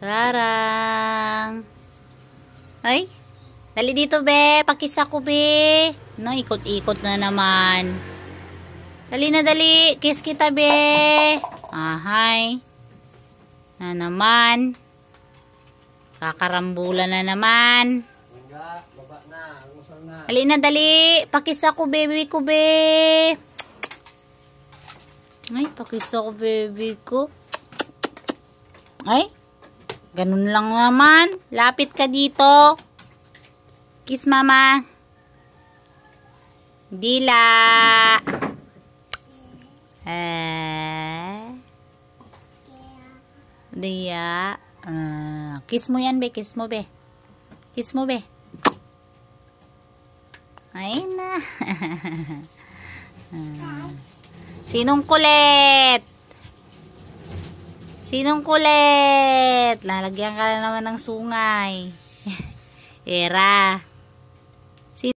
Rarang. Ay. Dali dito, be. Pakisa ko, be. No, ikot-ikot na naman. Dali na, dali. Kiss kita, be. Ahay. Na naman. Kakarambulan na naman. Hangga, baba na. Angusal na. Dali na, dali. Pakisa ko, baby ko, be. Ay, pakisa ko, baby ko. Ay. Ganun lang naman. Lapit ka dito. Kiss mama. Dila. Eh. Dia. Uh, ah, kiss mo yan be. Kiss mo be. Kiss mo be. Ay na. uh, sinong kulit? Sinong kulit? Lalagyan ka na naman ng sungay. Era.